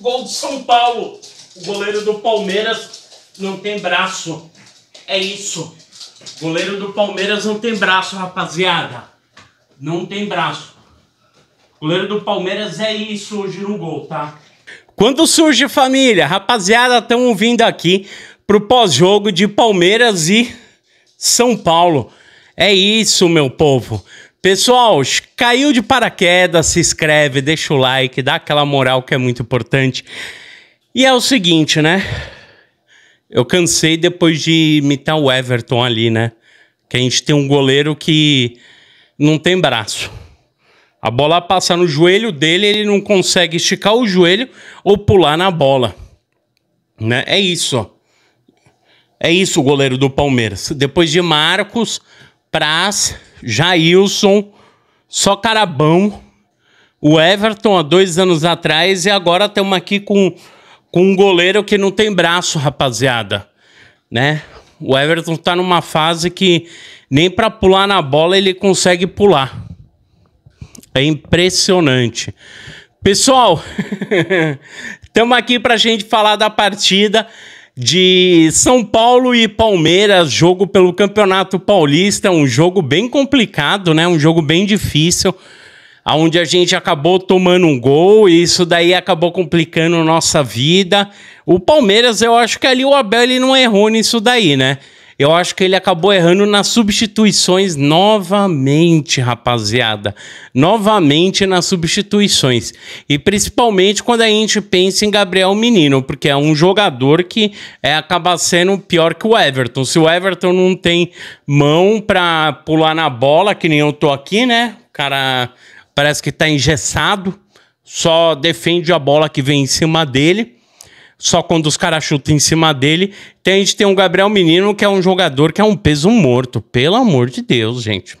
Gol de São Paulo. O goleiro do Palmeiras não tem braço. É isso. O goleiro do Palmeiras não tem braço, rapaziada. Não tem braço. O goleiro do Palmeiras é isso hoje no gol, tá? Quando surge família, rapaziada, estamos vindo aqui pro pós-jogo de Palmeiras e São Paulo. É isso, meu povo. Pessoal, caiu de paraquedas, se inscreve, deixa o like, dá aquela moral que é muito importante. E é o seguinte, né? Eu cansei depois de imitar o Everton ali, né? Que a gente tem um goleiro que não tem braço. A bola passa no joelho dele, ele não consegue esticar o joelho ou pular na bola. Né? É isso. É isso o goleiro do Palmeiras. Depois de Marcos, Praz, Jailson, só Carabão, o Everton há dois anos atrás e agora estamos aqui com, com um goleiro que não tem braço, rapaziada, né? O Everton tá numa fase que nem para pular na bola ele consegue pular. É impressionante. Pessoal, estamos aqui para a gente falar da partida de São Paulo e Palmeiras, jogo pelo Campeonato Paulista, um jogo bem complicado, né? Um jogo bem difícil, aonde a gente acabou tomando um gol e isso daí acabou complicando nossa vida. O Palmeiras, eu acho que ali o Abel ele não errou nisso daí, né? Eu acho que ele acabou errando nas substituições novamente, rapaziada. Novamente nas substituições. E principalmente quando a gente pensa em Gabriel Menino, porque é um jogador que é, acaba sendo pior que o Everton. Se o Everton não tem mão pra pular na bola, que nem eu tô aqui, né? O cara parece que tá engessado, só defende a bola que vem em cima dele só quando os caras chutam em cima dele. Tem, a gente tem um Gabriel Menino, que é um jogador que é um peso morto. Pelo amor de Deus, gente.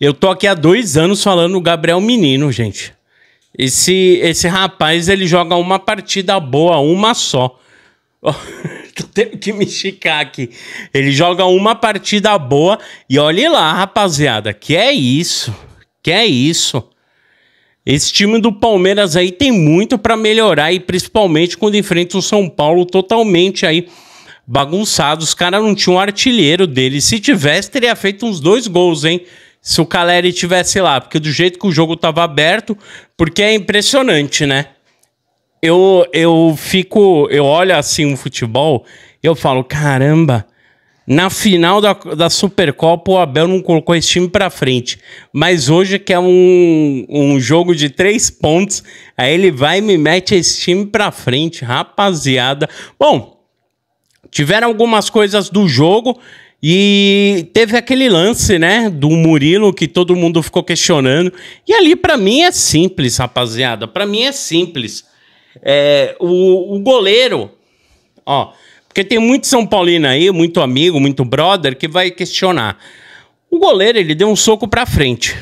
Eu tô aqui há dois anos falando o Gabriel Menino, gente. Esse, esse rapaz, ele joga uma partida boa, uma só. Tenho que me esticar aqui. Ele joga uma partida boa e olhe lá, rapaziada. Que é isso? Que é isso? Esse time do Palmeiras aí tem muito para melhorar e principalmente quando enfrenta o São Paulo totalmente aí bagunçado. Os caras não tinham um artilheiro dele. Se tivesse, teria feito uns dois gols, hein? Se o Caleri tivesse lá, porque do jeito que o jogo tava aberto, porque é impressionante, né? Eu, eu fico, eu olho assim o um futebol, eu falo, caramba, na final da, da Supercopa, o Abel não colocou esse time pra frente. Mas hoje, que é um, um jogo de três pontos, aí ele vai e me mete esse time pra frente, rapaziada. Bom, tiveram algumas coisas do jogo. E teve aquele lance, né, do Murilo que todo mundo ficou questionando. E ali para mim é simples, rapaziada. Para mim é simples. É, o, o goleiro, ó, porque tem muito São Paulino aí, muito amigo, muito brother, que vai questionar. O goleiro, ele deu um soco pra frente.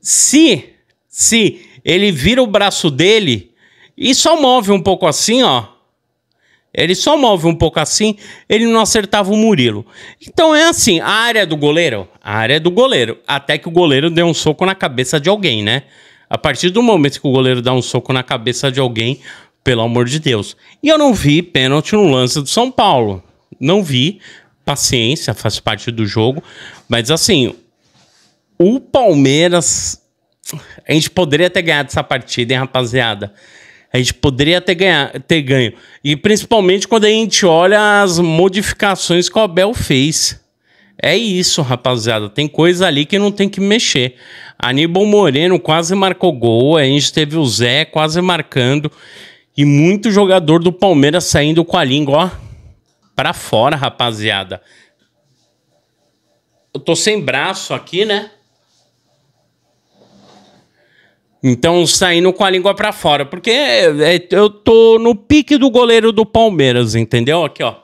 Se, se ele vira o braço dele e só move um pouco assim, ó. Ele só move um pouco assim, ele não acertava o Murilo. Então é assim, a área do goleiro, a área do goleiro, até que o goleiro dê um soco na cabeça de alguém, né? A partir do momento que o goleiro dá um soco na cabeça de alguém, pelo amor de Deus. E eu não vi pênalti no lance do São Paulo. Não vi. Paciência, faz parte do jogo. Mas assim, o Palmeiras. A gente poderia ter ganhado essa partida, hein, rapaziada? A gente poderia ter, ganhar, ter ganho. E principalmente quando a gente olha as modificações que o Abel fez. É isso, rapaziada. Tem coisa ali que não tem que mexer. Aníbal Moreno quase marcou gol. A gente teve o Zé quase marcando. E muito jogador do Palmeiras saindo com a língua, ó, pra fora, rapaziada. Eu tô sem braço aqui, né? Então, saindo com a língua para fora. Porque é, eu tô no pique do goleiro do Palmeiras, entendeu? Aqui, ó.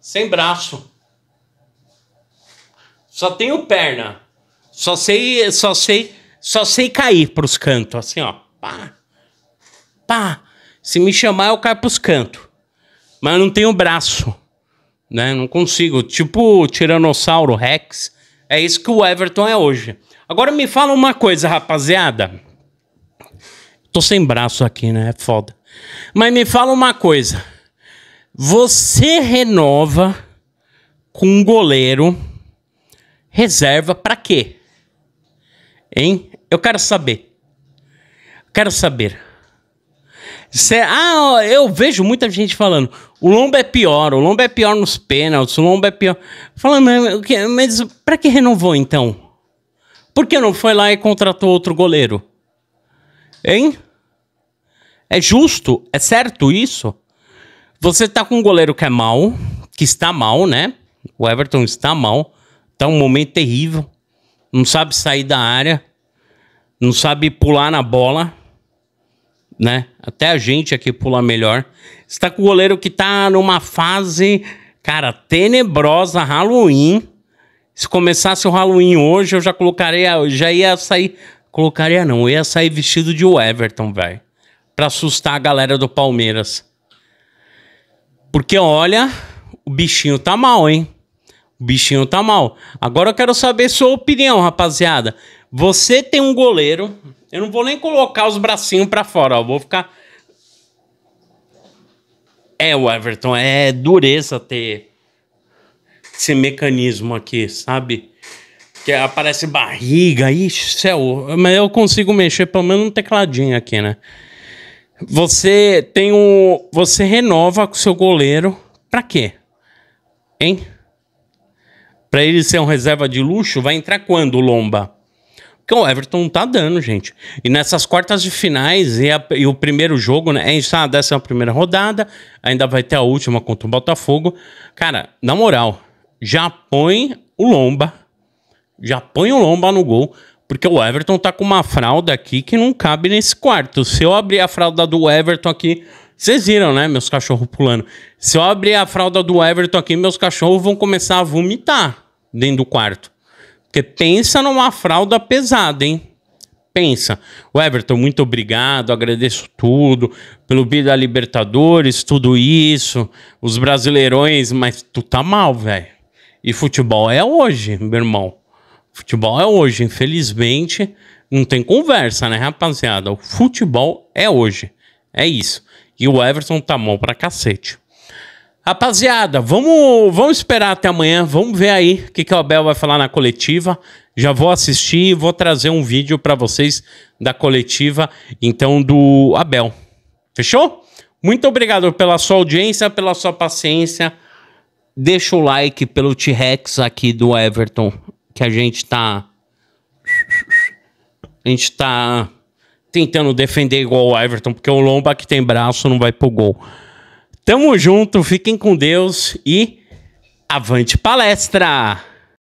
Sem braço. Só tenho perna. Só sei, só sei, só sei cair pros cantos, assim, ó. Pá. Pá! Se me chamar, eu caio pros cantos. Mas eu não tenho braço. Né? Não consigo. Tipo o Tiranossauro Rex. É isso que o Everton é hoje. Agora me fala uma coisa, rapaziada. Tô sem braço aqui, né? É foda. Mas me fala uma coisa. Você renova com um goleiro reserva para quê? Hein? Eu quero saber. Quero saber. Cê, ah, eu vejo muita gente falando. O Lomba é pior, o Lomba é pior nos pênaltis, o Lomba é pior. Falando, ah, mas pra que renovou então? Por que não foi lá e contratou outro goleiro? Hein? É justo? É certo isso? Você tá com um goleiro que é mal, que está mal, né? O Everton está mal. Tá um momento terrível. Não sabe sair da área. Não sabe pular na bola né? Até a gente aqui pula melhor. Você tá com o goleiro que tá numa fase, cara, tenebrosa, Halloween. Se começasse o Halloween hoje, eu já colocaria, eu já ia sair, colocaria não, eu ia sair vestido de Everton, velho, para assustar a galera do Palmeiras. Porque olha, o bichinho tá mal, hein? O bichinho tá mal. Agora eu quero saber sua opinião, rapaziada. Você tem um goleiro. Eu não vou nem colocar os bracinhos para fora, ó. Vou ficar. É, o Everton, é dureza ter esse mecanismo aqui, sabe? Que aparece barriga, ixi, céu. Mas eu consigo mexer pelo menos um tecladinho aqui, né? Você tem um. Você renova com o seu goleiro. Pra quê? Hein? Pra ele ser um reserva de luxo, vai entrar quando Lomba? que o Everton tá dando, gente. E nessas quartas de finais e, a, e o primeiro jogo, né? É ah, dessa é a primeira rodada, ainda vai ter a última contra o Botafogo. Cara, na moral, já põe o Lomba, já põe o Lomba no gol, porque o Everton tá com uma fralda aqui que não cabe nesse quarto. Se eu abrir a fralda do Everton aqui, vocês viram, né, meus cachorros pulando. Se eu abrir a fralda do Everton aqui, meus cachorros vão começar a vomitar dentro do quarto. Porque pensa numa fralda pesada, hein? Pensa. O Everton, muito obrigado, agradeço tudo, pelo Bida da Libertadores, tudo isso, os brasileirões, mas tu tá mal, velho. E futebol é hoje, meu irmão. Futebol é hoje, infelizmente, não tem conversa, né, rapaziada? O futebol é hoje. É isso. E o Everton tá mal pra cacete. Rapaziada, vamos, vamos esperar até amanhã. Vamos ver aí o que, que o Abel vai falar na coletiva. Já vou assistir e vou trazer um vídeo para vocês da coletiva, então, do Abel. Fechou? Muito obrigado pela sua audiência, pela sua paciência. Deixa o like pelo T-Rex aqui do Everton, que a gente tá. A gente tá tentando defender igual o Everton, porque o Lomba que tem braço não vai pro gol. Tamo junto, fiquem com Deus e avante palestra!